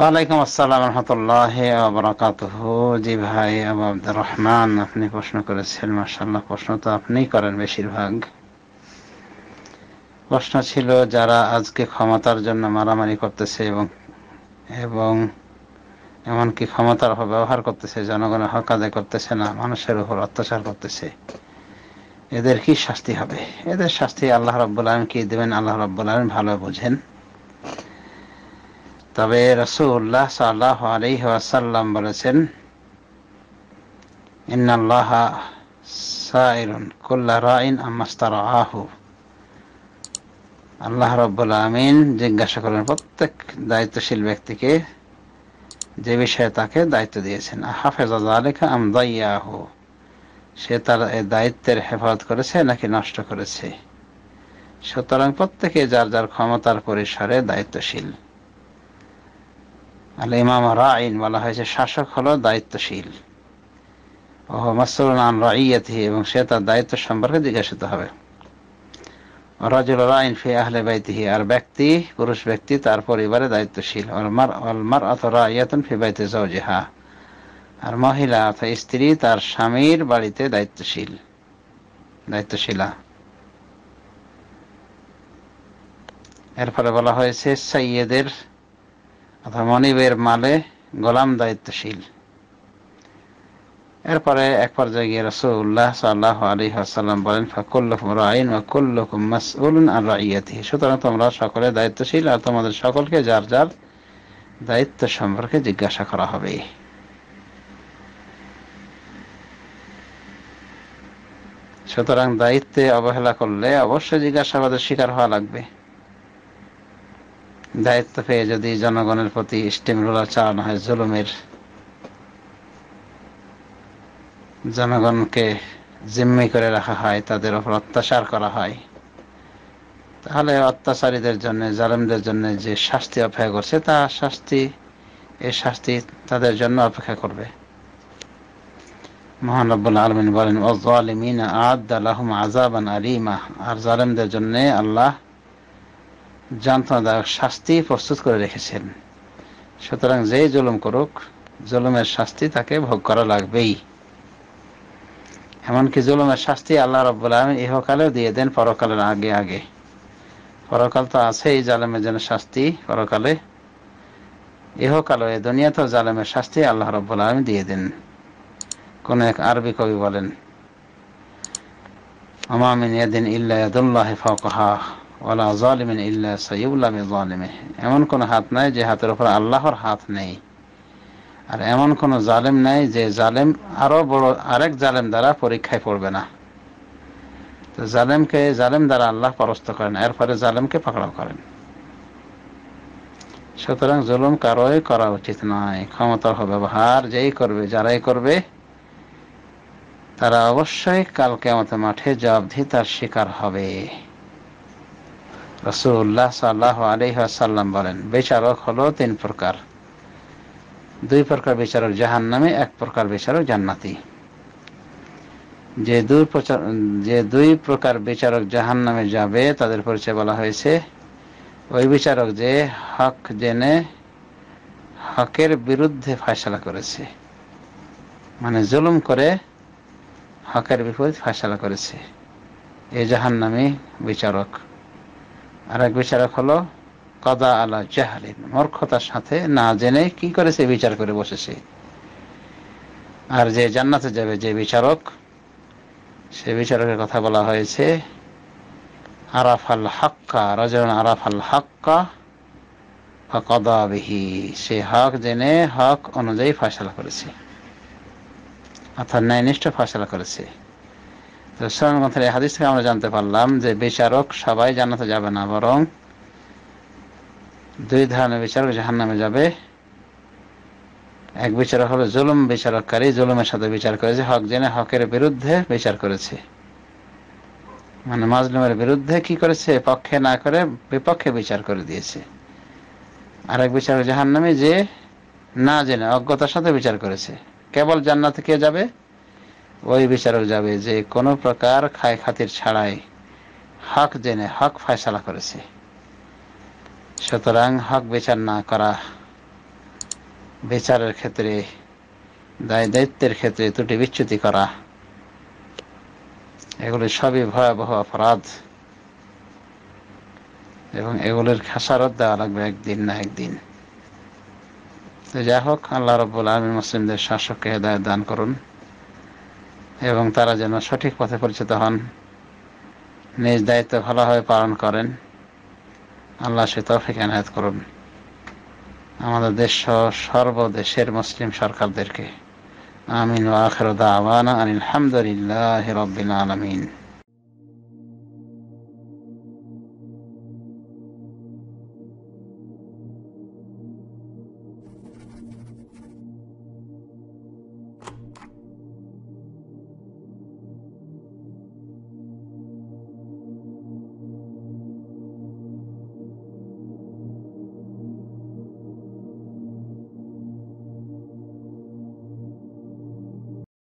ওয়ালাইকুম আসসালাম রহমতুল্লাহ জি ভাই আব্দুর রহমান আপনি প্রশ্ন করেছেন মার্শাল্লাহ প্রশ্ন তো আপনিই করেন বেশিরভাগ প্রশ্ন ছিল যারা আজকে ক্ষমতার জন্য মারামারি করতেছে এবং এবং এমনকি ক্ষমতার ব্যবহার করতেছে জনগণের হক আদায় করতেছে না মানুষের উপর অত্যাচার করতেছে এদের কি শাস্তি হবে এদের শাস্তি আল্লাহ রব্বুল আলম কি দেবেন আল্লাহ রব্বুল আলম ভালো বোঝেন তবে রসুল্লাহ সাল্লাহ আসাল্লাম বলেছেন আল্লাহ রব্বুল আমিন জিজ্ঞাসা করেন প্রত্যেক দায়িত্বশীল ব্যক্তিকে যে বিষয়ে তাকে দায়িত্ব দিয়েছেন হাফেজা আলেখা সে তার দায়িত্বের হেফাজত করেছে নাকি নষ্ট করেছে সুতরাং প্রত্যেকে যার যার ক্ষমতার পরিসরে দায়িত্বশীল আল ইমাম রাইন বলা হয়েছে শাসক হলো দায়িত্বশীল ও রাইয়াতি এবং সে তার দায়িত্ব সম্পর্কে জিজ্ঞাসিত হবে রাজুল রাইন ফি আহলে বাইতিহি আর ব্যক্তি পুরুষ ব্যক্তি তার পরিবারে দায়িত্বশীল মার অল মার ফি বাইতে আর মহিলা অর্থাৎ স্ত্রী তার স্বামীর বাড়িতে দায়িত্বশীল দায়িত্বশীলা এরপরে বলা হয়েছে সৈয়দের অথবা মনিবের মালে গোলাম দায়িত্বশীল এরপরে এক পর্যায়ে গিয়ে রসুল্লাহ সাল্লাহ আলী আসাল্লাম বলেন ফাকুল্লুকুম রাইন সুতরাং তোমরা সকলে দায়িত্বশীল আর তোমাদের সকলকে যার যার দায়িত্ব সম্পর্কে জিজ্ঞাসা করা হবে সুতরাং দায়িত্বে অবহেলা করলে অবশ্যই জিজ্ঞাসাবাদের শিকার হওয়া লাগবে দায়িত্ব পেয়ে যদি জনগণের প্রতি স্টিম রোলার চালানো হয় জুলুমের জনগণকে জিম্মি করে রাখা হয় তাদের উপর অত্যাচার করা হয় তাহলে অত্যাচারীদের জন্য জালেমদের জন্য যে শাস্তি অপেক্ষা করছে তা শাস্তি এই শাস্তি তাদের জন্য অপেক্ষা করবে মহানবুল আলমিন বলেন আজাবান আলিমা আর জালেমদের জন্য আল্লাহ যন্ত্রণাদায়ক শাস্তি প্রস্তুত করে রেখেছেন সুতরাং যে জুলুম করুক জুলুমের শাস্তি তাকে ভোগ করা লাগবেই এমনকি জুলুমের শাস্তি আল্লাহ রব্বুল আলম ইহকালেও দিয়ে দেন পরকালের আগে আগে পরকাল তো আছে এই জালেমের জন্য শাস্তি পরকালে ইহকালও এ দুনিয়াতেও জালেমের শাস্তি আল্লাহ রব্বুল আলম দিয়ে দেন কোন এক আরবি কবি বলেন আমামিন ইয়াদিন ইল্লা ইয়াদুল্লাহ এমন কোন হাত নাই যে হাতের উপর আল্লাহর হাত নেই আর এমন কোন জালেম নাই যে জালেম আরো বড় আরেক জালেম দ্বারা পরীক্ষায় পড়বে না তো জালেমকে জালেম দ্বারা আল্লাহ পরস্ত করেন এরপরে জালেমকে পাকড়াও করেন সুতরাং জুলুম কারোই করা উচিত নয় ক্ষমতার ব্যবহার যেই করবে যারাই করবে তারা অবশ্যই কালকে আমাদের মাঠে তার শিকার হবে রসুল্লাহ সাল্লাহ আলহাসাল্লাম বলেন বিচারক হলো তিন প্রকার দুই প্রকার বিচারক জাহান নামে এক প্রকার বিচারক জান্নাতি যে দুই প্রচার যে দুই প্রকার বিচারক জাহান নামে যাবে তাদের পরিচয় বলা হয়েছে ওই বিচারক যে হক জেনে হকের বিরুদ্ধে ফায়সালা করেছে মানে জুলুম করে হকের বিপরীত ফায়সালা করেছে এ জাহান্নামী বিচারক আর এক বিচারক হলো কদা আলা জাহালিন মূর্খতার সাথে না জেনে কি করেছে বিচার করে বসেছে আর যে জান্নাতে যাবে যে বিচারক সে বিচারকের কথা বলা হয়েছে আরাফাল হাক্কা রাজন আরাফাল হাক্কা কদাবিহি সে হক জেনে হক অনুযায়ী ফাঁসলা করেছে অর্থাৎ ন্যায়নিষ্ঠ ফাসলা করেছে এই হাদিস থেকে আমরা জানতে পারলাম যে বিচারক সবাই জানাতে যাবে না বরং দুই ধরনের বিচারক জাহান নামে যাবে এক বিচারক জুলুম বিচারককারী জুলুমের সাথে বিচার করেছে হক জেনে হকের বিরুদ্ধে বিচার করেছে মানে মাজলুমের বিরুদ্ধে কি করেছে পক্ষে না করে বিপক্ষে বিচার করে দিয়েছে আর এক বিচারক জাহান নামে যে না জেনে অজ্ঞতার সাথে বিচার করেছে কেবল জান্নাতে কে যাবে ওই বিচারক যাবে যে কোনো প্রকার খায় খাতির ছাড়াই হক জেনে হক ফয়সালা করেছে সুতরাং হক বিচার না করা বিচারের ক্ষেত্রে দায় দায়িত্বের ক্ষেত্রে ত্রুটি বিচ্যুতি করা এগুলি সবই ভয়াবহ অপরাধ এবং এগুলির খাসারত দেওয়া লাগবে একদিন না একদিন তো যাই হোক আল্লাহ রব্বুল আলমী মুসলিমদের শাসককে হেদায় দান করুন এবং তারা যেন সঠিক পথে পরিচিত হন নিজ দায়িত্ব ভালোভাবে পালন করেন আল্লাহ সে তফিক এনায়ত করুন আমাদের দেশ সর্বদেশের মুসলিম সরকারদেরকে আমিন ওয়াখর দাওয়ানা আনিল হামদুলিল্লাহ রবিল আলমিন